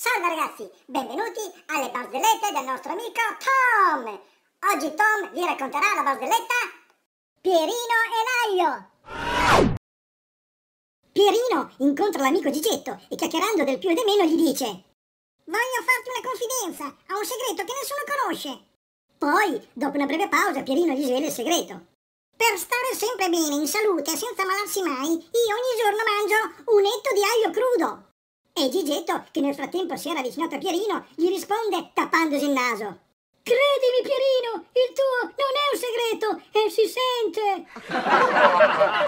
Salve ragazzi, benvenuti alle barzellette del nostro amico Tom! Oggi Tom vi racconterà la barzelletta Pierino e l'aglio! Pierino incontra l'amico Gigetto e chiacchierando del più e del meno gli dice Voglio farti una confidenza, ho un segreto che nessuno conosce! Poi, dopo una breve pausa, Pierino gli svela il segreto. Per stare sempre bene, in salute, senza ammalarsi mai, io ogni giorno mangio un etto di aglio crudo! E Gigetto, che nel frattempo si era avvicinato a Pierino, gli risponde tappandosi il naso. Credimi Pierino, il tuo non è un segreto e eh, si sente.